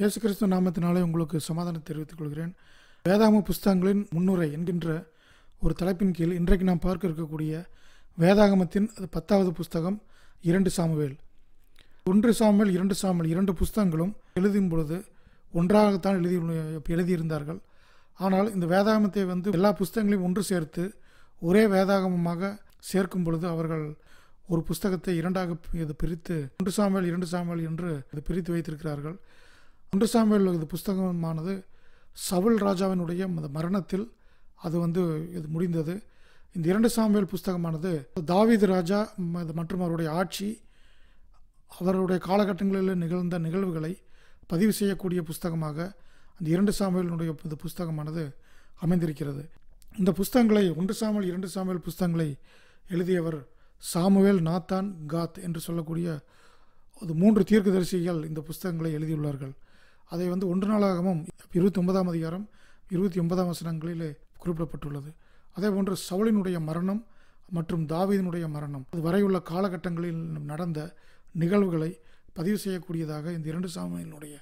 இயேசு கிறிஸ்து நாமத்தினாலே உங்களுக்கு சமாதானம் தெரிவித்துக் கொள்கிறேன் வேதாம புஸ்தகங்களின் முன்னுரை என்கின்ற ஒரு தலைப்பின் கீழ் இன்றைக்கு நாம் பார்க்க இருக்கக்கூடிய வேதாகமத்தின் பத்தாவது புஸ்தகம் இரண்டு சாமுவேல் ஒன்று சாமுவேல் இரண்டு சாமுவேல் இரண்டு புஸ்தகங்களும் எழுதும் பொழுது ஒன்றாகத்தான் எழுதி எழுதியிருந்தார்கள் ஆனால் இந்த வேதாகமத்தை வந்து எல்லா புஸ்தகங்களையும் ஒன்று சேர்த்து ஒரே வேதாகமமாக சேர்க்கும் பொழுது அவர்கள் ஒரு புஸ்தகத்தை இரண்டாக இது பிரித்து ஒன்று சாமியல் இரண்டு சாமியல் என்று இது பிரித்து வைத்திருக்கிறார்கள் ஒன்று சாமியல் இது புஸ்தகமானது சவுல் ராஜாவினுடைய மரணத்தில் அது வந்து இது முடிந்தது இந்த இரண்டு சாமியல் புஸ்தகமானது தாவீது ராஜா மற்றும் அவருடைய ஆட்சி அவருடைய காலகட்டங்களில் நிகழ்ந்த நிகழ்வுகளை பதிவு செய்யக்கூடிய புஸ்தகமாக அந்த இரண்டு சாமியலினுடைய இந்த புஸ்தகமானது அமைந்திருக்கிறது இந்த புஸ்தகங்களை ஒன்று சாமல் இரண்டு சாமியல் புஸ்தகங்களை எழுதியவர் சாமுவேல் நாத்தான் காத் என்று சொல்லக்கூடிய மூன்று தீர்க்கதரிசிகள் இந்த புஸ்தகங்களை எழுதியுள்ளார்கள் அதை வந்து ஒன்று நாளாகவும் இருபத்தி ஒன்பதாம் அதிகாரம் இருபத்தி ஒன்பதாம் வசனங்களிலே குறிப்பிடப்பட்டுள்ளது அதே போன்று சவுளினுடைய மரணம் மற்றும் தாவீதனுடைய மரணம் அது வரையுள்ள காலகட்டங்களில் நடந்த நிகழ்வுகளை பதிவு செய்யக்கூடியதாக இந்த இரண்டு சாமியினுடைய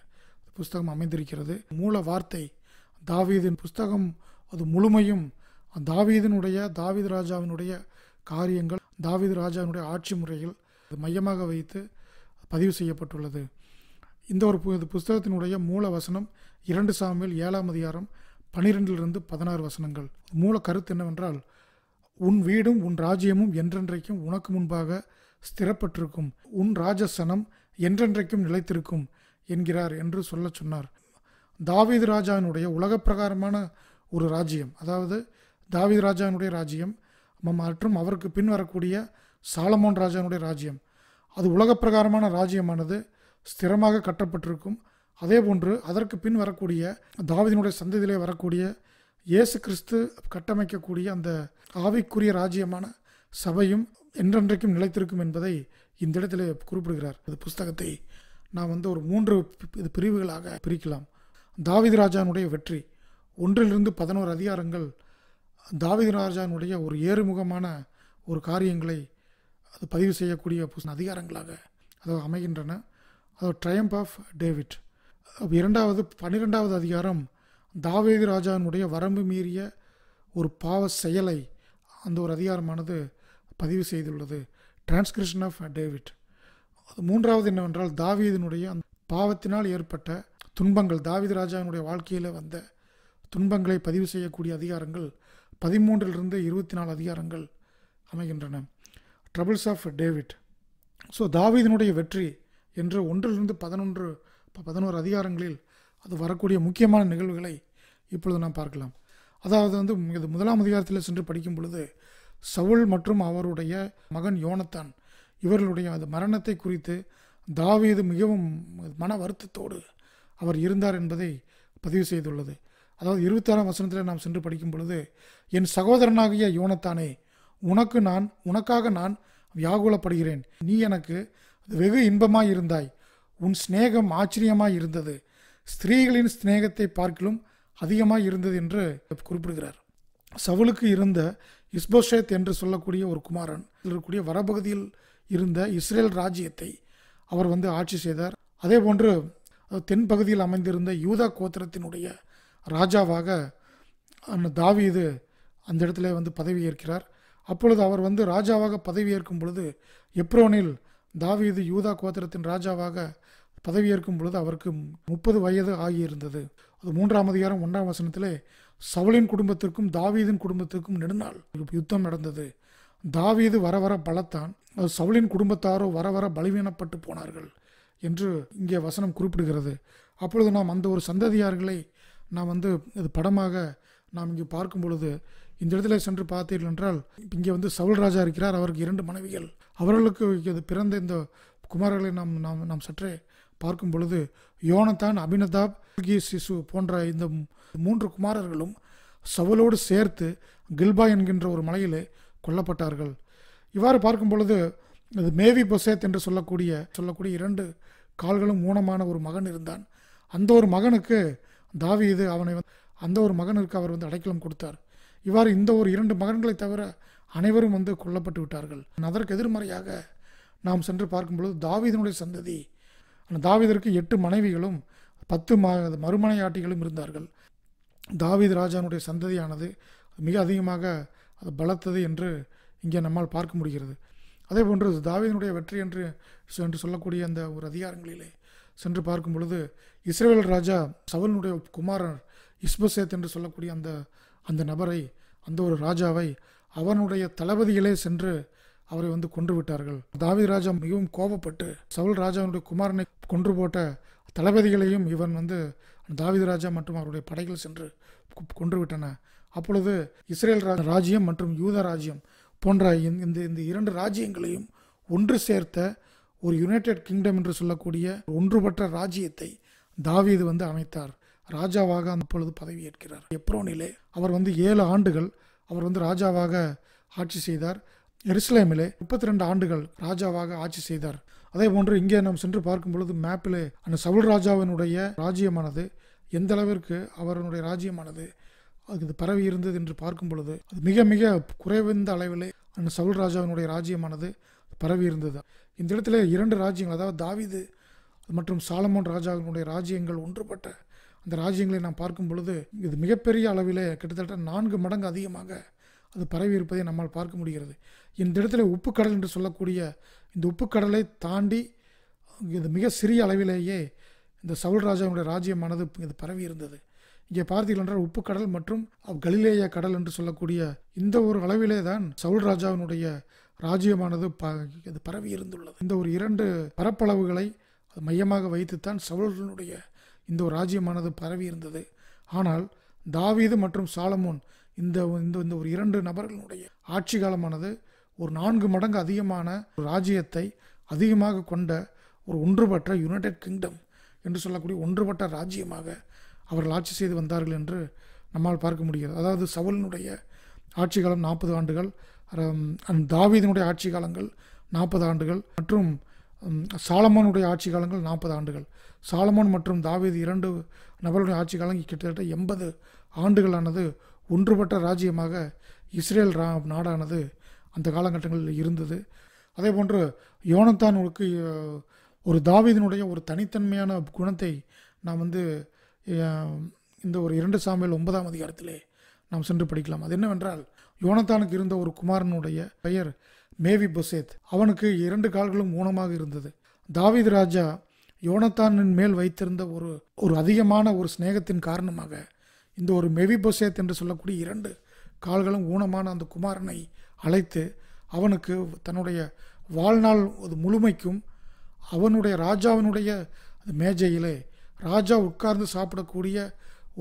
புஸ்தகம் அமைந்திருக்கிறது மூல வார்த்தை தாவீதின் புஸ்தகம் அது முழுமையும் தாவீதனுடைய தாவீது ராஜாவினுடைய காரியங்கள் தாவீது ராஜாவினுடைய ஆட்சி முறைகள் மையமாக வைத்து பதிவு செய்யப்பட்டுள்ளது இந்த ஒரு இந்த புஸ்தகத்தினுடைய மூல வசனம் இரண்டு சாமியில் ஏழாம் அதிகாரம் பனிரெண்டிலிருந்து பதினாறு வசனங்கள் மூல கருத்து என்னவென்றால் உன் வீடும் உன் ராஜ்யமும் என்றென்றைக்கும் உனக்கு முன்பாக ஸ்திரப்பட்டிருக்கும் உன் ராஜசனம் என்றென்றைக்கும் நிலைத்திருக்கும் என்கிறார் என்று சொல்ல சொன்னார் தாவீது ராஜாவினுடைய உலக பிரகாரமான ஒரு ராஜ்யம் அதாவது தாவீது ராஜாவினுடைய ராஜ்யம் மற்றும் அவருக்கு பின் வரக்கூடிய சாலமோன் ராஜாவினுடைய ராஜ்யம் அது உலக பிரகாரமான ராஜ்யமானது ஸ்திரமாக கட்டப்பட்டிருக்கும் அதே போன்று அதற்கு பின் வரக்கூடிய தாவிதனுடைய சந்ததியிலே வரக்கூடிய இயேசு கிறிஸ்து கட்டமைக்கக்கூடிய அந்த ஆவிக்குரிய ராஜ்யமான சபையும் என்றென்றைக்கும் நிலைத்திருக்கும் என்பதை இந்த இடத்துல குறிப்பிடுகிறார் இந்த புஸ்தகத்தை நாம் வந்து ஒரு மூன்று இது பிரிவுகளாக பிரிக்கலாம் தாவித ராஜானுடைய வெற்றி ஒன்றிலிருந்து பதினோரு அதிகாரங்கள் தாவித ராஜானுடைய ஒரு ஏறுமுகமான ஒரு காரியங்களை அது பதிவு செய்யக்கூடிய அதிகாரங்களாக அது அமைகின்றன அது ட்ரையம்ப் ஆஃப் டேவிட் இரண்டாவது பன்னிரெண்டாவது அதிகாரம் தாவேதி ராஜாவினுடைய வரம்பு மீறிய ஒரு பாவ செயலை அந்த ஒரு அதிகாரமானது பதிவு செய்துள்ளது டிரான்ஸ்கிரிப்ஷன் ஆஃப் டேவிட் அது மூன்றாவது என்னவென்றால் தாவீதினுடைய அந்த பாவத்தினால் ஏற்பட்ட துன்பங்கள் தாவீது ராஜாவினுடைய வாழ்க்கையில் வந்த துன்பங்களை பதிவு செய்யக்கூடிய அதிகாரங்கள் பதிமூன்றிலிருந்து இருபத்தி நாலு அதிகாரங்கள் அமைகின்றன ட்ரபிள்ஸ் ஆஃப் டேவிட் ஸோ தாவீதினுடைய வெற்றி என்று ஒன்றிலிருந்து பதினொன்று பதினோரு அதிகாரங்களில் அது வரக்கூடிய முக்கியமான நிகழ்வுகளை இப்பொழுது நாம் பார்க்கலாம் அதாவது வந்து இது முதலாம் அதிகாரத்தில் சென்று படிக்கும் பொழுது சவுல் மற்றும் அவருடைய மகன் யோனத்தான் இவர்களுடைய அந்த மரணத்தை குறித்து தாவீது மிகவும் மன வருத்தத்தோடு அவர் இருந்தார் என்பதை பதிவு செய்துள்ளது அதாவது இருபத்தாறாம் வசனத்தில் நாம் சென்று படிக்கும் பொழுது என் சகோதரனாகிய யோனத்தானே உனக்கு நான் உனக்காக நான் வியாகுலப்படுகிறேன் நீ எனக்கு வெகு இன்பமாய் இருந்தாய் உன் சிநேகம் ஆச்சரியமாய் இருந்தது ஸ்திரீகளின் சிநேகத்தை பார்க்கிலும் அதிகமாய் இருந்தது என்று குறிப்பிடுகிறார் சவுலுக்கு இருந்த இஸ்போஷேத் என்று சொல்லக்கூடிய ஒரு குமாரன் இருக்கக்கூடிய வரபகுதியில் இருந்த இஸ்ரேல் ராஜ்யத்தை அவர் வந்து ஆட்சி செய்தார் அதே போன்று தென்பகுதியில் அமைந்திருந்த யூதா கோத்திரத்தினுடைய ராஜாவாக தாவீது அந்த இடத்துல வந்து பதவியேற்கிறார் அப்பொழுது அவர் வந்து ராஜாவாக பதவியேற்கும் பொழுது எப்ரோனில் தாவீது யூதா கோத்திரத்தின் ராஜாவாக பதவியேற்கும் பொழுது அவருக்கு முப்பது வயது ஆகியிருந்தது அது மூன்றாம் அதிகாரம் ஒன்றாம் வசனத்திலே சவுளின் குடும்பத்திற்கும் தாவீதின் குடும்பத்திற்கும் நெடுநாள் யுத்தம் நடந்தது தாவீது வர வர பலத்தான் அது சவுளின் குடும்பத்தாரோ வர வர பலவீனப்பட்டு போனார்கள் என்று இங்கே வசனம் குறிப்பிடுகிறது அப்பொழுது நாம் அந்த ஒரு சந்ததியார்களை நாம் வந்து இது படமாக நாம் இங்கே பார்க்கும் பொழுது இந்த இடத்துல சென்று பார்த்தீர்கள் என்றால் இங்கே வந்து சவுல் ராஜா இருக்கிறார் அவருக்கு இரண்டு மனைவிகள் அவர்களுக்கு பிறந்த இந்த குமாரர்களை நாம் நாம் நாம் சற்றே பார்க்கும் பொழுது யோனத்தான் அபினதாப் சிசு போன்ற இந்த மூன்று குமாரர்களும் சவுலோடு சேர்த்து கில்பா என்கின்ற ஒரு மலையிலே கொல்லப்பட்டார்கள் இவ்வாறு பார்க்கும் பொழுது இது மேவி பொசேத் என்று சொல்லக்கூடிய சொல்லக்கூடிய இரண்டு கால்களும் ஊனமான ஒரு மகன் இருந்தான் அந்த ஒரு மகனுக்கு தாவி இது அவனை அந்த ஒரு மகனுக்கு அவர் வந்து அடைக்கலம் கொடுத்தார் இவ்வாறு இந்த ஒரு இரண்டு மகன்களை தவிர அனைவரும் வந்து கொல்லப்பட்டு விட்டார்கள் அதற்கு எதிர்மறையாக நாம் சென்று பார்க்கும்பொழுது தாவீதனுடைய சந்ததி அந்த தாவீதற்கு எட்டு மனைவிகளும் பத்து ம மறுமனையாட்டிகளும் இருந்தார்கள் தாவீத் ராஜானுடைய சந்ததியானது மிக அதிகமாக அது பலத்தது என்று இங்கே நம்மால் பார்க்க முடிகிறது அதே போன்று தாவீதனுடைய வெற்றி என்று என்று சொல்லக்கூடிய அந்த ஒரு அதிகாரங்களிலே சென்று பார்க்கும் பொழுது இஸ்ரேல் ராஜா சவலனுடைய குமாரர் இஸ்பசேத் என்று சொல்லக்கூடிய அந்த அந்த நபரை அந்த ஒரு ராஜாவை அவனுடைய தளபதிகளே சென்று அவரை வந்து கொன்று விட்டார்கள் தாவித ராஜா மிகவும் கோபப்பட்டு சவுல் ராஜாவுடைய குமாரனை கொன்று போட்ட தளபதிகளையும் இவன் வந்து தாவித ராஜா மற்றும் அவருடைய படைகள் சென்று கொன்று விட்டன அப்பொழுது இஸ்ரேல் ராஜ்யம் மற்றும் யூத ராஜ்யம் போன்ற இந்த இந்த இரண்டு ராஜ்யங்களையும் ஒன்று சேர்த்த ஒரு யுனைடெட் கிங்டம் என்று சொல்லக்கூடிய ஒன்றுபட்ட ராஜ்யத்தை தாவீது வந்து அமைத்தார் ராஜாவாக அப்பொழுது பதவியேற்கிறார் எப்ரோனிலே அவர் வந்து ஏழு ஆண்டுகள் அவர் வந்து ராஜாவாக ஆட்சி செய்தார் எருசலேமிலே முப்பத்தி ரெண்டு ஆண்டுகள் ராஜாவாக ஆட்சி செய்தார் அதே போன்று இங்கே நாம் சென்று பார்க்கும் பொழுது மேப்பிலே அந்த சவுல் ராஜாவினுடைய ராஜ்யமானது எந்த அளவிற்கு அவருடைய ராஜ்யமானது அது பரவி இருந்தது என்று பார்க்கும் பொழுது அது மிக மிக குறைவந்த அளவிலே அந்த சவுல் ராஜாவினுடைய ராஜ்யமானது பரவி இருந்தது இந்த இடத்துல இரண்டு ராஜ்யங்கள் அதாவது தாவிது மற்றும் சாலமோன் ராஜாவினுடைய ராஜ்யங்கள் ஒன்றுபட்ட அந்த ராஜ்யங்களை நாம் பார்க்கும் பொழுது இது மிகப்பெரிய அளவில் கிட்டத்தட்ட நான்கு மடங்கு அதிகமாக அது பரவி இருப்பதை நம்மால் பார்க்க முடிகிறது இந்த இடத்துல உப்புக்கடல் என்று சொல்லக்கூடிய இந்த உப்புக்கடலை தாண்டி இது மிக சிறிய அளவிலேயே இந்த சவுல் ராஜாவுடைய ராஜ்யமானது இது பரவி இருந்தது இங்கே பார்த்தீர்கள் என்றால் உப்புக்கடல் மற்றும் கலிலேய கடல் என்று சொல்லக்கூடிய இந்த ஒரு அளவிலே தான் சவுல் ராஜாவினுடைய ராஜ்யமானது ப இது பரவி இருந்துள்ளது இந்த ஒரு இரண்டு பரப்பளவுகளை மையமாக வைத்துத்தான் சவுலனுடைய இந்த ஒரு ராஜ்யமானது பரவி இருந்தது ஆனால் தாவீது மற்றும் சாலமோன் இந்த இந்த இந்த ஒரு இரண்டு நபர்களுடைய ஆட்சி காலமானது ஒரு நான்கு மடங்கு அதிகமான ஒரு ராஜ்யத்தை அதிகமாக கொண்ட ஒரு ஒன்றுபட்ட யுனைடெட் கிங்டம் என்று சொல்லக்கூடிய ஒன்றுபட்ட ராஜ்யமாக அவர்கள் ஆட்சி செய்து வந்தார்கள் என்று நம்மால் பார்க்க முடிகிறது அதாவது சவுலினுடைய ஆட்சி காலம் நாற்பது ஆண்டுகள் தாவீதினுடைய ஆட்சி காலங்கள் நாற்பது ஆண்டுகள் மற்றும் சாலமானுடைய ஆட்சி காலங்கள் நாற்பது ஆண்டுகள் சாலமான் மற்றும் தாவீது இரண்டு நபருடைய ஆட்சி காலங்கள் கிட்டத்தட்ட எண்பது ஆண்டுகளானது ஒன்றுபட்ட ராஜ்யமாக இஸ்ரேல் ரா நாடானது அந்த காலகட்டங்களில் இருந்தது அதே போன்று யோனத்தானுக்கு ஒரு தாவீதினுடைய ஒரு தனித்தன்மையான குணத்தை நாம் வந்து இந்த ஒரு இரண்டு சாமியில் ஒன்பதாம் அதிகாரத்திலே நாம் சென்று படிக்கலாம் அது என்னவென்றால் யோனத்தானுக்கு இருந்த ஒரு குமாரனுடைய பெயர் மேவி பொசேத் அவனுக்கு இரண்டு கால்களும் ஊனமாக இருந்தது தாவித் ராஜா யோனத்தானின் மேல் வைத்திருந்த ஒரு ஒரு அதிகமான ஒரு சிநேகத்தின் காரணமாக இந்த ஒரு மெவி பொசேத் என்று சொல்லக்கூடிய இரண்டு கால்களும் ஊனமான அந்த குமாரனை அழைத்து அவனுக்கு தன்னுடைய வாழ்நாள் அது முழுமைக்கும் அவனுடைய ராஜாவினுடைய மேஜையிலே ராஜா உட்கார்ந்து சாப்பிடக்கூடிய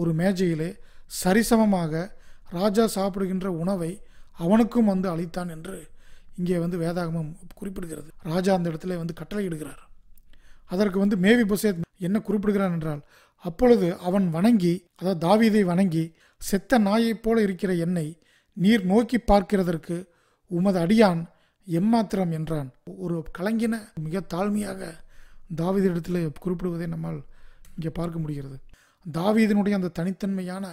ஒரு மேஜையிலே சரிசமமாக ராஜா சாப்பிடுகின்ற உணவை அவனுக்கும் வந்து அளித்தான் என்று இங்கே வந்து வேதாகமம் குறிப்பிடுகிறது ராஜா அந்த இடத்துல வந்து கட்டளை இடுகிறார் அதற்கு வந்து மேவி புசேத் என்ன குறிப்பிடுகிறான் என்றால் அப்பொழுது அவன் வணங்கி அதாவது தாவீதை வணங்கி செத்த நாயைப் போல இருக்கிற என்னை நீர் நோக்கி பார்க்கிறதற்கு உமது அடியான் எம்மாத்திரம் என்றான் ஒரு கலங்கின மிக தாழ்மையாக தாவீது இடத்துல குறிப்பிடுவதை நம்மால் இங்கே பார்க்க முடிகிறது தாவீதனுடைய அந்த தனித்தன்மையான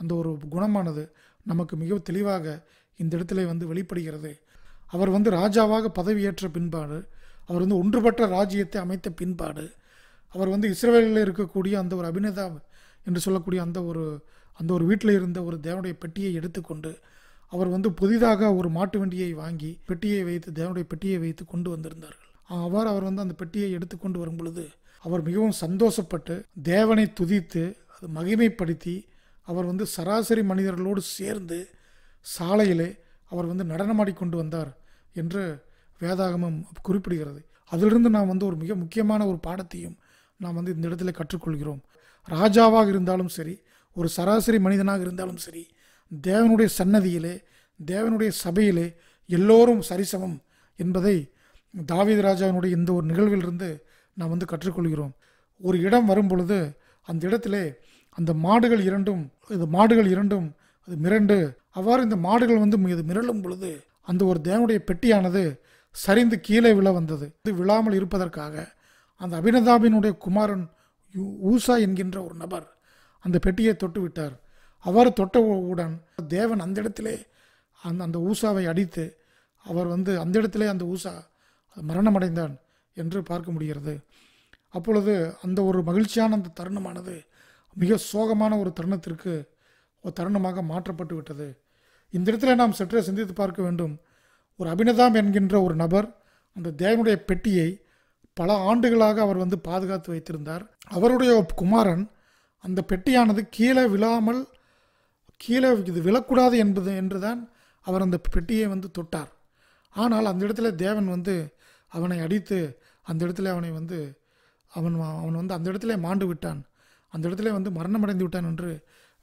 அந்த ஒரு குணமானது நமக்கு மிக தெளிவாக இந்த இடத்துல வந்து வெளிப்படுகிறது அவர் வந்து ராஜாவாக பதவியேற்ற பின்பாடு அவர் வந்து ஒன்றுபட்ட ராஜ்யத்தை அமைத்த பின்பாடு அவர் வந்து இஸ்ரேலில் இருக்கக்கூடிய அந்த ஒரு அபிநேதா என்று சொல்லக்கூடிய அந்த ஒரு அந்த ஒரு வீட்டில் இருந்த ஒரு தேவனுடைய பெட்டியை எடுத்துக்கொண்டு அவர் வந்து புதிதாக ஒரு மாட்டு வண்டியை வாங்கி பெட்டியை வைத்து தேவனுடைய பெட்டியை வைத்து கொண்டு வந்திருந்தார்கள் அவ்வாறு அவர் வந்து அந்த பெட்டியை எடுத்துக்கொண்டு வரும் பொழுது அவர் மிகவும் சந்தோஷப்பட்டு தேவனை துதித்து அது மகிமைப்படுத்தி அவர் வந்து சராசரி மனிதர்களோடு சேர்ந்து சாலையிலே அவர் வந்து நடனமாடி கொண்டு வந்தார் என்று வேதாகமம் குறிப்பிடுகிறது அதிலிருந்து நாம் வந்து ஒரு மிக முக்கியமான ஒரு பாடத்தையும் நாம் வந்து இந்த இடத்துல கற்றுக்கொள்கிறோம் ராஜாவாக இருந்தாலும் சரி ஒரு சராசரி மனிதனாக இருந்தாலும் சரி தேவனுடைய சன்னதியிலே தேவனுடைய சபையிலே எல்லோரும் சரிசமம் என்பதை தாவீது ராஜாவினுடைய இந்த ஒரு நிகழ்விலிருந்து நாம் வந்து கற்றுக்கொள்கிறோம் ஒரு இடம் வரும் பொழுது அந்த இடத்திலே அந்த மாடுகள் இரண்டும் இந்த மாடுகள் இரண்டும் அது மிரண்டு அவ்வாறு இந்த மாடுகள் வந்து இது மிரளும் பொழுது அந்த ஒரு தேவனுடைய பெட்டியானது சரிந்து கீழே விழ வந்தது இது விழாமல் இருப்பதற்காக அந்த அபிநதாபினுடைய குமாரன் ஊசா என்கின்ற ஒரு நபர் அந்த பெட்டியை தொட்டு விட்டார் அவர் தொட்டவுடன் தேவன் அந்த இடத்திலே அந்த அந்த ஊசாவை அடித்து அவர் வந்து அந்த இடத்திலே அந்த ஊசா மரணமடைந்தான் என்று பார்க்க முடிகிறது அப்பொழுது அந்த ஒரு மகிழ்ச்சியான அந்த தருணமானது மிக சோகமான ஒரு தருணத்திற்கு ஒரு தருணமாக மாற்றப்பட்டு விட்டது இந்த இடத்துல நாம் சற்றே சிந்தித்து பார்க்க வேண்டும் ஒரு அபிநதாம் என்கின்ற ஒரு நபர் அந்த தேவனுடைய பெட்டியை பல ஆண்டுகளாக அவர் வந்து பாதுகாத்து வைத்திருந்தார் அவருடைய குமாரன் அந்த பெட்டியானது கீழே விழாமல் கீழே இது விழக்கூடாது என்பது என்றுதான் அவர் அந்த பெட்டியை வந்து தொட்டார் ஆனால் அந்த இடத்துல தேவன் வந்து அவனை அடித்து அந்த இடத்துல அவனை வந்து அவன் அவன் வந்து அந்த இடத்துல மாண்டு விட்டான் அந்த இடத்துல வந்து மரணமடைந்து விட்டான் என்று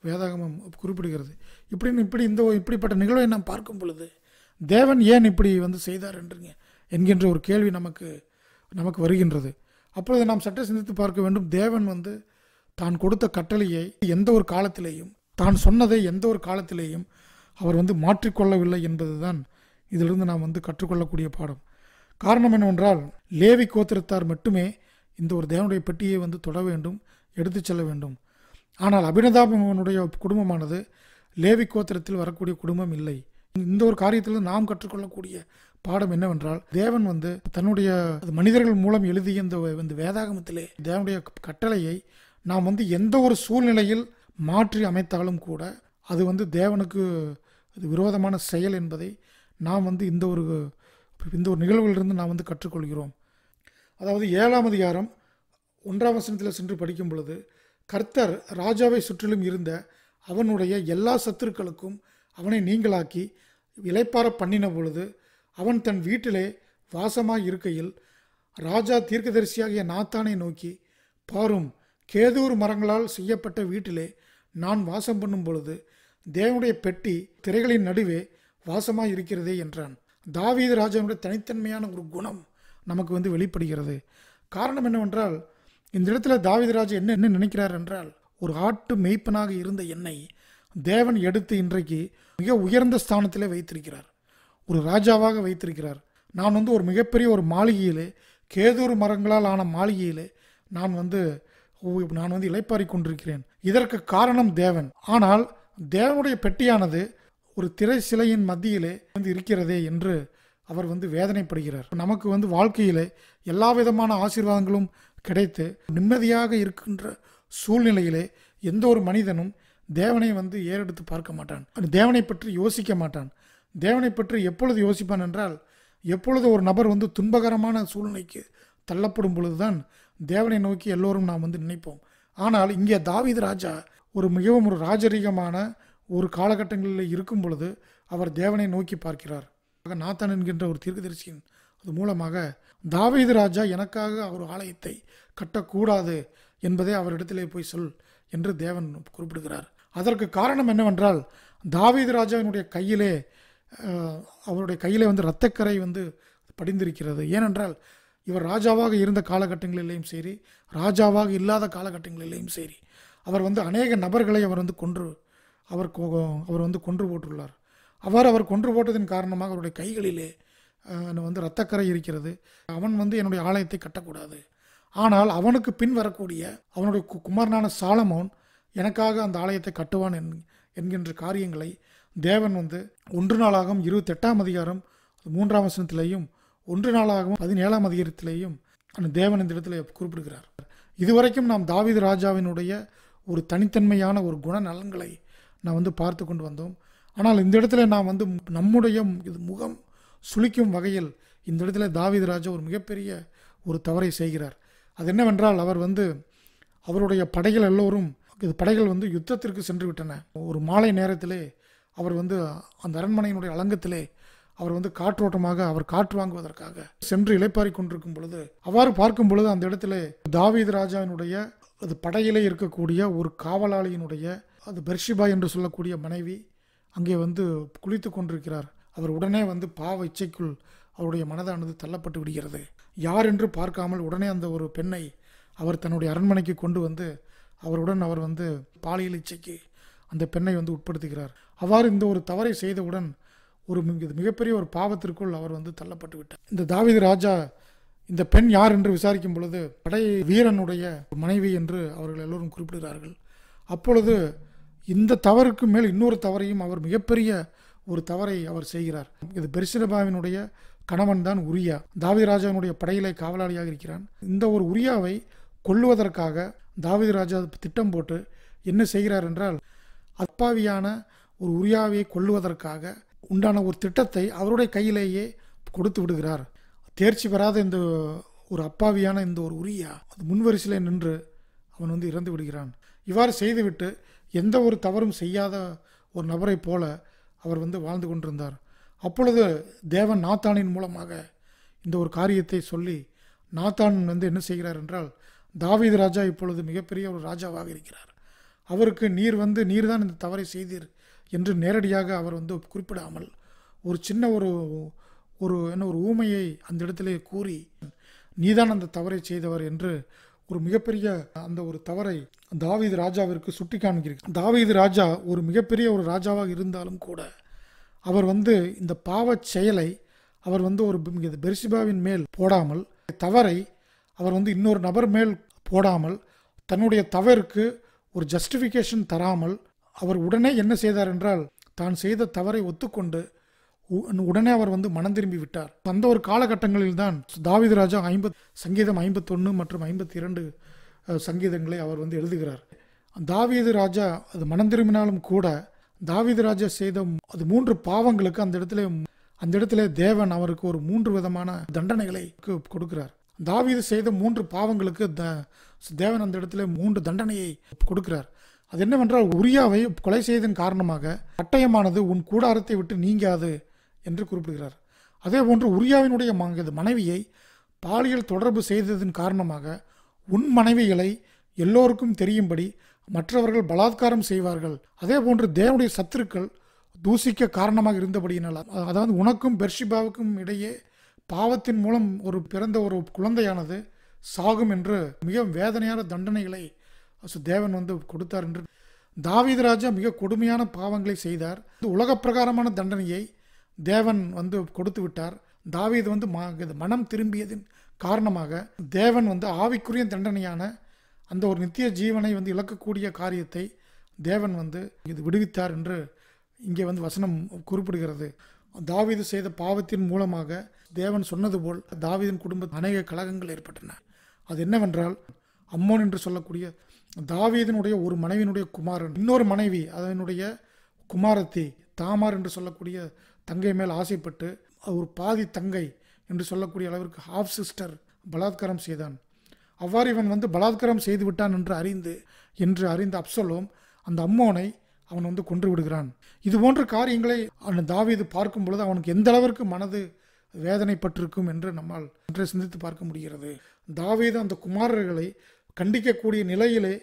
வேதாகமம் குறிப்பிடுகிறது இப்படின்னு இப்படி இந்த இப்படிப்பட்ட நிகழ்வை நாம் பார்க்கும் பொழுது தேவன் ஏன் இப்படி வந்து செய்தார் என்றுங்க என்கின்ற ஒரு கேள்வி நமக்கு நமக்கு வருகின்றது அப்பொழுது நாம் சட்ட சிந்தித்து பார்க்க வேண்டும் தேவன் வந்து தான் கொடுத்த கட்டளையை எந்த ஒரு காலத்திலேயும் தான் சொன்னதை எந்த ஒரு காலத்திலேயும் அவர் வந்து மாற்றிக்கொள்ளவில்லை என்பது தான் இதிலிருந்து நாம் வந்து கற்றுக்கொள்ளக்கூடிய பாடம் காரணம் என்னவென்றால் லேவி கோத்திரத்தார் மட்டுமே இந்த ஒரு தேவனுடைய பெட்டியை வந்து தொட வேண்டும் எடுத்து செல்ல வேண்டும் ஆனால் அபினதாபனுடைய குடும்பமானது லேவி கோத்திரத்தில் வரக்கூடிய குடும்பம் இல்லை இந்த ஒரு காரியத்தில் நாம் கற்றுக்கொள்ளக்கூடிய பாடம் என்னவென்றால் தேவன் வந்து தன்னுடைய மனிதர்கள் மூலம் எழுதிய இந்த வேதாகமத்திலே தேவனுடைய கட்டளையை நாம் வந்து எந்த ஒரு சூழ்நிலையில் மாற்றி அமைத்தாலும் கூட அது வந்து தேவனுக்கு அது விரோதமான செயல் என்பதை நாம் வந்து இந்த ஒரு இந்த ஒரு நிகழ்வுகளிலிருந்து நாம் வந்து கற்றுக்கொள்கிறோம் அதாவது ஏழாம் அதிகாரம் ஒன்றாம் வசனத்தில் சென்று படிக்கும் பொழுது கர்த்தர் ராஜாவை சுற்றிலும் இருந்த அவனுடைய எல்லா சத்துருக்களுக்கும் அவனை நீங்களாக்கி இலைப்பார பண்ணின பொழுது அவன் தன் வீட்டிலே வாசமாக இருக்கையில் ராஜா தீர்க்கதரிசியாகிய நாத்தானை நோக்கி பாரும் கேதூர் மரங்களால் செய்யப்பட்ட வீட்டிலே நான் வாசம் பண்ணும் பொழுது தேவனுடைய பெட்டி திரைகளின் நடுவே வாசமாக இருக்கிறதே என்றான் தாவீது ராஜாவினுடைய தனித்தன்மையான ஒரு குணம் நமக்கு வந்து வெளிப்படுகிறது காரணம் என்னவென்றால் இந்த இடத்துல தாவிதராஜ் என்ன என்ன நினைக்கிறார் என்றால் ஒரு ஆட்டு மெய்ப்பனாக இருந்த என்னை தேவன் எடுத்து இன்றைக்கு மிக உயர்ந்த ஸ்தானத்தில் வைத்திருக்கிறார் ஒரு ராஜாவாக வைத்திருக்கிறார் நான் வந்து ஒரு மிகப்பெரிய ஒரு மாளிகையிலே கேதூர் மரங்களால் ஆன மாளிகையிலே நான் வந்து நான் வந்து இலைப்பாரி கொண்டிருக்கிறேன் இதற்கு காரணம் தேவன் ஆனால் தேவனுடைய பெட்டியானது ஒரு திரை சிலையின் மத்தியிலே வந்து இருக்கிறதே என்று அவர் வந்து வேதனைப்படுகிறார் நமக்கு வந்து வாழ்க்கையிலே எல்லா விதமான ஆசீர்வாதங்களும் கிடைத்து நிம்மதியாக இருக்கின்ற சூழ்நிலையிலே எந்த ஒரு மனிதனும் தேவனை வந்து ஏறெடுத்து பார்க்க மாட்டான் தேவனை பற்றி யோசிக்க மாட்டான் தேவனை பற்றி எப்பொழுது யோசிப்பான் என்றால் எப்பொழுது ஒரு நபர் வந்து துன்பகரமான சூழ்நிலைக்கு தள்ளப்படும் பொழுதுதான் தேவனை நோக்கி எல்லோரும் நாம் வந்து நினைப்போம் ஆனால் இங்கே தாவித ராஜா ஒரு மிகவும் ஒரு ராஜரீகமான ஒரு காலகட்டங்களில் இருக்கும் பொழுது அவர் தேவனை நோக்கி பார்க்கிறார் நாத்தன் என்கின்ற ஒரு தீர்க்கதரிசியின் அது மூலமாக தாவீது ராஜா எனக்காக அவர் ஆலயத்தை கட்டக்கூடாது என்பதை அவரிடத்திலே போய் சொல் என்று தேவன் குறிப்பிடுகிறார் அதற்கு காரணம் என்னவென்றால் தாவீது ராஜாவினுடைய கையிலே அவருடைய கையிலே வந்து இரத்தக்கரை வந்து படிந்திருக்கிறது ஏனென்றால் இவர் ராஜாவாக இருந்த காலகட்டங்களிலேயும் சரி ராஜாவாக இல்லாத காலகட்டங்களிலேயும் சரி அவர் வந்து அநேக நபர்களை அவர் வந்து கொன்று அவர் அவர் வந்து கொன்று போட்டுள்ளார் அவர் அவர் கொன்று போட்டதின் காரணமாக அவருடைய கைகளிலே வந்து ரத்தக்கரை இருக்கிறது அவன் வந்து என்னுடைய ஆலயத்தை கட்டக்கூடாது ஆனால் அவனுக்கு பின் வரக்கூடிய அவனுடைய குமாரனான சாலமோன் எனக்காக அந்த ஆலயத்தை கட்டுவான் என் என்கின்ற காரியங்களை தேவன் வந்து ஒன்று நாளாகவும் இருபத்தெட்டாம் அதிகாரம் மூன்றாம் வசனத்திலேயும் ஒன்று நாளாகவும் பதினேழாம் அதிகாரத்திலேயும் அந்த தேவன் இந்த இடத்துல குறிப்பிடுகிறார் இதுவரைக்கும் நாம் தாவித ராஜாவினுடைய ஒரு தனித்தன்மையான ஒரு குணநலன்களை நான் வந்து பார்த்து கொண்டு வந்தோம் ஆனால் இந்த இடத்துல நான் வந்து நம்முடைய இது முகம் சுழிக்கும் வகையில் இந்த இடத்துல தாவீது ராஜா ஒரு மிகப்பெரிய ஒரு தவறை செய்கிறார் அது என்னவென்றால் அவர் வந்து அவருடைய படைகள் எல்லோரும் படைகள் வந்து யுத்தத்திற்கு சென்று விட்டன ஒரு மாலை நேரத்திலே அவர் வந்து அந்த அரண்மனையினுடைய அலங்கத்திலே அவர் வந்து காற்றோட்டமாக அவர் காற்று வாங்குவதற்காக சென்று இலைப்பாரி கொண்டிருக்கும் பொழுது அவ்வாறு பார்க்கும் பொழுது அந்த இடத்துல தாவீது ராஜாவினுடைய அது படையிலே இருக்கக்கூடிய ஒரு காவலாளியினுடைய அது பெர்ஷிபா என்று சொல்லக்கூடிய மனைவி அங்கே வந்து குளித்து கொண்டிருக்கிறார் அவர் உடனே வந்து பாவ இச்சைக்குள் அவருடைய மனதானது தள்ளப்பட்டு விடுகிறது யார் என்று பார்க்காமல் உடனே அந்த ஒரு பெண்ணை அவர் தன்னுடைய அரண்மனைக்கு கொண்டு வந்து அவருடன் அவர் வந்து பாலியல் இச்சைக்கு அந்த பெண்ணை வந்து உட்படுத்துகிறார் அவ்வாறு இந்த ஒரு தவறை செய்தவுடன் ஒரு மிகப்பெரிய ஒரு பாவத்திற்குள் அவர் வந்து தள்ளப்பட்டு விட்டார் இந்த தாவித ராஜா இந்த பெண் யார் என்று விசாரிக்கும் பொழுது படை வீரனுடைய மனைவி என்று அவர்கள் எல்லோரும் குறிப்பிடுகிறார்கள் அப்பொழுது இந்த தவறுக்கு மேல் இன்னொரு தவறையும் அவர் மிகப்பெரிய ஒரு தவறை அவர் செய்கிறார் இது பெரிசிரபாவினுடைய கணவன் தான் உரியா தாவிராஜாவினுடைய படையிலே காவலாளியாக இருக்கிறான் இந்த ஒரு உரியாவை கொள்ளுவதற்காக தாவித ராஜா திட்டம் போட்டு என்ன செய்கிறார் என்றால் அப்பாவியான ஒரு உரியாவை கொள்ளுவதற்காக உண்டான ஒரு திட்டத்தை அவருடைய கையிலேயே கொடுத்து விடுகிறார் தேர்ச்சி பெறாத இந்த ஒரு அப்பாவியான இந்த ஒரு உரியா அது முன்வரிசையில் நின்று அவன் வந்து இறந்து விடுகிறான் இவ்வாறு செய்துவிட்டு எந்த ஒரு தவறும் செய்யாத ஒரு நபரை போல அவர் வந்து வாழ்ந்து கொண்டிருந்தார் அப்பொழுது தேவன் நாத்தானின் மூலமாக இந்த ஒரு காரியத்தை சொல்லி நாத்தான் வந்து என்ன செய்கிறார் என்றால் தாவீது ராஜா இப்பொழுது மிகப்பெரிய ஒரு ராஜாவாக இருக்கிறார் அவருக்கு நீர் வந்து நீர் தான் இந்த தவறை செய்தீர் என்று நேரடியாக அவர் வந்து குறிப்பிடாமல் ஒரு சின்ன ஒரு ஒரு என்ன ஒரு ஊமையை அந்த இடத்திலே கூறி நீதான் அந்த தவறை செய்தவர் என்று ஒரு மிகப்பெரிய அந்த ஒரு தவறை தாவீது ராஜாவிற்கு சுட்டி காண்கிறீர்கள் தாவீது ராஜா ஒரு மிகப்பெரிய ஒரு ராஜாவாக இருந்தாலும் கூட அவர் வந்து இந்த பாவச் செயலை அவர் வந்து ஒரு பெர்சிபாவின் மேல் போடாமல் தவறை அவர் வந்து இன்னொரு நபர் மேல் போடாமல் தன்னுடைய தவறுக்கு ஒரு ஜஸ்டிஃபிகேஷன் தராமல் அவர் உடனே என்ன செய்தார் என்றால் தான் செய்த தவறை ஒத்துக்கொண்டு உடனே அவர் வந்து மனம் திரும்பி விட்டார் அந்த ஒரு காலகட்டங்களில் தான் தாவிது ராஜா ஐம்பத் சங்கீதம் ஐம்பத்தொன்று மற்றும் ஐம்பத்தி இரண்டு சங்கீதங்களை அவர் வந்து எழுதுகிறார் தாவீது ராஜா அது மனம் திரும்பினாலும் கூட தாவீது ராஜா செய்த அது மூன்று பாவங்களுக்கு அந்த இடத்துல அந்த இடத்துல தேவன் அவருக்கு ஒரு மூன்று விதமான தண்டனைகளை கொடுக்கிறார் தாவீது செய்த மூன்று பாவங்களுக்கு த தேவன் அந்த இடத்துல மூன்று தண்டனையை கொடுக்கிறார் அது என்னவென்றால் உரியாவை கொலை செய்ததன் காரணமாக பட்டயமானது உன் கூடாரத்தை விட்டு நீங்காது என்று குறிப்பிடுகிறார் அதே போன்று உரியாவினுடைய மங்கது மனைவியை பாலியல் தொடர்பு செய்ததன் காரணமாக உன் மனைவிகளை எல்லோருக்கும் தெரியும்படி மற்றவர்கள் பலாத்காரம் செய்வார்கள் அதே போன்று தேவனுடைய சத்துருக்கள் தூசிக்க காரணமாக இருந்தபடியினால் அதாவது உனக்கும் பெர்ஷிபாவுக்கும் இடையே பாவத்தின் மூலம் ஒரு பிறந்த ஒரு குழந்தையானது சாகும் என்று மிக வேதனையான தண்டனைகளை தேவன் வந்து கொடுத்தார் என்று தாவீது ராஜா மிக கொடுமையான பாவங்களை செய்தார் உலக பிரகாரமான தண்டனையை தேவன் வந்து கொடுத்து விட்டார் தாவீது வந்து மனம் திரும்பியதின் காரணமாக தேவன் வந்து ஆவிக்குரிய தண்டனையான அந்த ஒரு நித்திய ஜீவனை வந்து இழக்கக்கூடிய காரியத்தை தேவன் வந்து இது விடுவித்தார் என்று இங்கே வந்து வசனம் குறிப்பிடுகிறது தாவீது செய்த பாவத்தின் மூலமாக தேவன் சொன்னது போல் தாவீதின் குடும்ப அநேக கழகங்கள் ஏற்பட்டன அது என்னவென்றால் அம்மோன் என்று சொல்லக்கூடிய தாவீதனுடைய ஒரு மனைவியினுடைய குமாரன் இன்னொரு மனைவி அதனுடைய குமாரத்தி தாமார் என்று சொல்லக்கூடிய தங்கை மேல் ஆசைப்பட்டு ஒரு பாதி தங்கை என்று சொல்லக்கூடிய அளவிற்கு ஹாஃப் சிஸ்டர் பலாத்காரம் செய்தான் அவ்வாறு இவன் வந்து பலாத்காரம் செய்து விட்டான் என்று அறிந்து என்று அறிந்த அப்சலோம் அந்த அம்மோனை அவன் வந்து கொன்று விடுகிறான் இது போன்ற காரியங்களை அவன் தாவீது பார்க்கும் பொழுது அவனுக்கு எந்த அளவிற்கு மனது வேதனைப்பட்டிருக்கும் என்று நம்மால் அன்று சிந்தித்து பார்க்க முடிகிறது தாவீது அந்த குமாரர்களை கண்டிக்கக்கூடிய நிலையிலே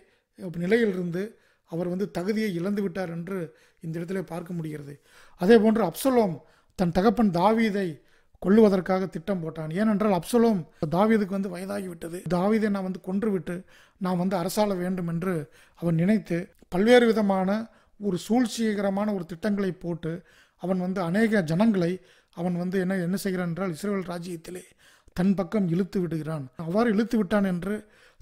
நிலையிலிருந்து அவர் வந்து தகுதியை இழந்து விட்டார் என்று இந்த இடத்துல பார்க்க முடிகிறது அதே போன்று அப்சலோம் தன் தகப்பன் தாவீதை கொள்ளுவதற்காக திட்டம் போட்டான் ஏனென்றால் அப்சலோம் தாவீதுக்கு வந்து வயதாகிவிட்டது தாவீதை நான் வந்து கொன்றுவிட்டு நான் வந்து அரசாள வேண்டும் என்று அவன் நினைத்து பல்வேறு விதமான ஒரு சூழ்ச்சிகரமான ஒரு திட்டங்களை போட்டு அவன் வந்து அநேக ஜனங்களை அவன் வந்து என்ன என்ன செய்கிறான் என்றால் இஸ்ரேல் ராஜ்யத்திலே தன் பக்கம் இழுத்து விடுகிறான் அவ்வாறு இழுத்து விட்டான் என்று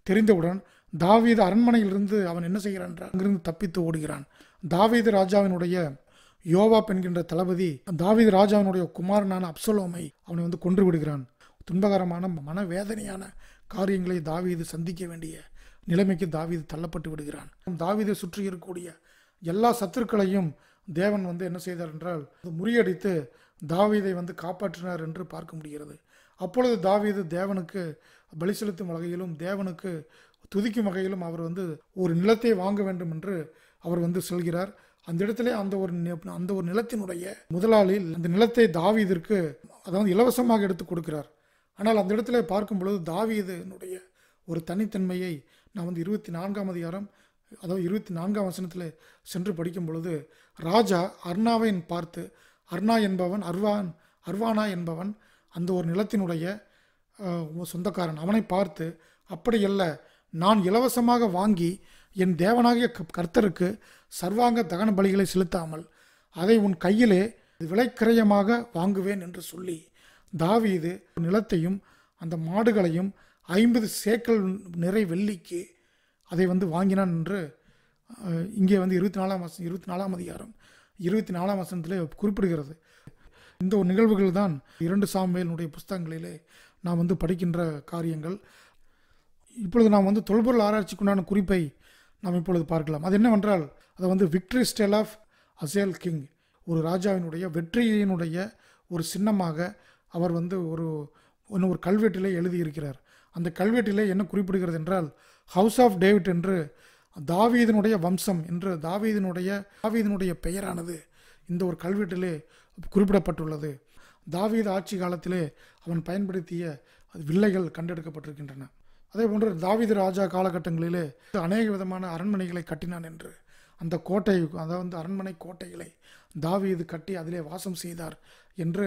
தெரிந்தவுடன் தாவீது அரண்மனையிலிருந்து அவன் என்ன செய்கிறான் என்றால் அங்கிருந்து தப்பித்து ஓடுகிறான் தாவீது ராஜாவினுடைய யோவாப் என்கின்ற தளபதி தாவித ராஜாவினுடைய குமாரனான அப்சலோமை அவனை வந்து கொன்று விடுகிறான் துன்பகரமான மனவேதனையான காரியங்களை தாவீது சந்திக்க வேண்டிய நிலைமைக்கு தாவீது தள்ளப்பட்டு விடுகிறான் தாவீதை சுற்றி இருக்கக்கூடிய எல்லா சத்துருக்களையும் தேவன் வந்து என்ன செய்தார் என்றால் முறியடித்து தாவீதை வந்து காப்பாற்றினார் என்று பார்க்க முடிகிறது அப்பொழுது தாவீது தேவனுக்கு பலி செலுத்தும் வகையிலும் தேவனுக்கு துதிக்கும் வகையிலும் அவர் வந்து ஒரு நிலத்தை வாங்க வேண்டும் என்று அவர் வந்து செல்கிறார் அந்த இடத்துல அந்த ஒரு அந்த ஒரு நிலத்தினுடைய முதலாளி அந்த நிலத்தை தாவீதிற்கு அதாவது இலவசமாக எடுத்து கொடுக்கிறார் ஆனால் அந்த இடத்துல பார்க்கும் பொழுது தாவீதனுடைய ஒரு தனித்தன்மையை நான் வந்து இருபத்தி நான்காம் அதிகாரம் அதாவது இருபத்தி நான்காம் வசனத்தில் சென்று படிக்கும் பொழுது ராஜா அர்ணாவை பார்த்து அர்ணா என்பவன் அர்வான் அர்வானா என்பவன் அந்த ஒரு நிலத்தினுடைய சொந்தக்காரன் அவனை பார்த்து அப்படியல்ல நான் இலவசமாக வாங்கி என் தேவனாகிய கர்த்தருக்கு சர்வாங்க தகன பலிகளை செலுத்தாமல் அதை உன் கையிலே விலைக்கிரயமாக வாங்குவேன் என்று சொல்லி தாவீது நிலத்தையும் அந்த மாடுகளையும் ஐம்பது சேக்கல் நிறை வெள்ளிக்கு அதை வந்து வாங்கினான் என்று இங்கே வந்து இருபத்தி நாலாம் வசம் இருபத்தி நாலாம் அதிகாரம் இருபத்தி நாலாம் வசனத்தில் குறிப்பிடுகிறது இந்த ஒரு நிகழ்வுகள் தான் இரண்டு சாமியலினுடைய புஸ்தகங்களிலே நாம் வந்து படிக்கின்ற காரியங்கள் இப்பொழுது நாம் வந்து தொல்பொருள் ஆராய்ச்சிக்குண்டான குறிப்பை நாம் இப்பொழுது பார்க்கலாம் அது என்னவென்றால் அதை வந்து விக்ட்ரி ஸ்டெல் ஆஃப் அசேல் கிங் ஒரு ராஜாவினுடைய வெற்றியினுடைய ஒரு சின்னமாக அவர் வந்து ஒரு இன்னும் ஒரு கல்வெட்டிலே எழுதியிருக்கிறார் அந்த கல்வெட்டிலே என்ன குறிப்பிடுகிறது என்றால் ஹவுஸ் ஆஃப் டேவிட் என்று தாவீதனுடைய வம்சம் என்று தாவீதனுடைய தாவீதனுடைய பெயரானது இந்த ஒரு கல்வெட்டிலே குறிப்பிடப்பட்டுள்ளது தாவீத ஆட்சி காலத்திலே அவன் பயன்படுத்திய வில்லைகள் கண்டெடுக்கப்பட்டிருக்கின்றன அதே போன்று தாவித ராஜா காலகட்டங்களிலே அநேக விதமான அரண்மனைகளை கட்டினான் என்று அந்த கோட்டை அதாவது அரண்மனை கோட்டைகளை தாவீது கட்டி அதிலே வாசம் செய்தார் என்று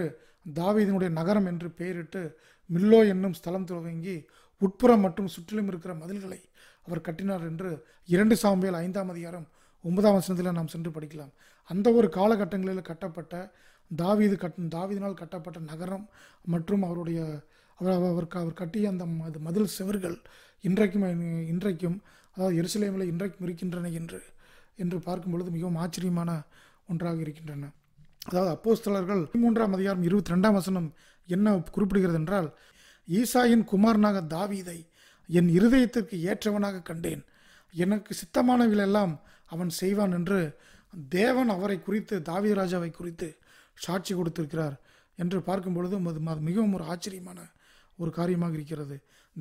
தாவீதினுடைய நகரம் என்று பெயரிட்டு மில்லோ என்னும் ஸ்தலம் துவங்கி உட்புறம் மற்றும் சுற்றிலும் இருக்கிற மதில்களை அவர் கட்டினார் என்று இரண்டு சாம்பியல் ஐந்தாம் அதிகாரம் ஒன்பதாம் வசனத்தில் நாம் சென்று படிக்கலாம் அந்த ஒரு காலகட்டங்களில் கட்டப்பட்ட தாவீது கட் தாவீதினால் கட்டப்பட்ட நகரம் மற்றும் அவருடைய அவர் அவர் அவர் கட்டிய அந்த அது மதில் செவர்கள் இன்றைக்கும் இன்றைக்கும் அதாவது எருசலேமில் இன்றைக்கும் இருக்கின்றன என்று என்று பார்க்கும் பொழுது மிகவும் ஆச்சரியமான ஒன்றாக இருக்கின்றன அதாவது அப்போஸ்தலர்கள் மூன்றாம் அதிகாரம் இருபத்தி ரெண்டாம் வசனம் என்ன குறிப்பிடுகிறது என்றால் ஈசாயின் குமாரனாக தாவீதை என் இருதயத்திற்கு ஏற்றவனாக கண்டேன் எனக்கு எல்லாம் அவன் செய்வான் என்று தேவன் அவரை குறித்து தாவீராஜாவை குறித்து சாட்சி கொடுத்திருக்கிறார் என்று பார்க்கும் பொழுது அது மிகவும் ஒரு ஆச்சரியமான ஒரு காரியமாக இருக்கிறது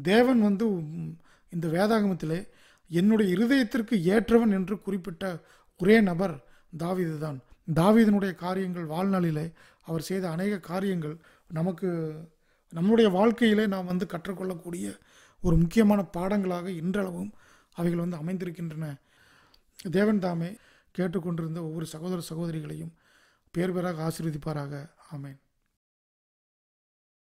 தேவன் வந்து இந்த வேதாகமத்திலே என்னுடைய இருதயத்திற்கு ஏற்றவன் என்று குறிப்பிட்ட ஒரே நபர் தாவிது தான் தாவிதனுடைய காரியங்கள் வாழ்நாளிலே அவர் செய்த அநேக காரியங்கள் நமக்கு நம்முடைய வாழ்க்கையிலே நாம் வந்து கற்றுக்கொள்ளக்கூடிய ஒரு முக்கியமான பாடங்களாக இன்றளவும் அவைகள் வந்து அமைந்திருக்கின்றன தேவன் தாமே கேட்டுக்கொண்டிருந்த ஒவ்வொரு சகோதர சகோதரிகளையும் பேர் பேராக ஆசீர்வதிப்பாராக ஆமேன்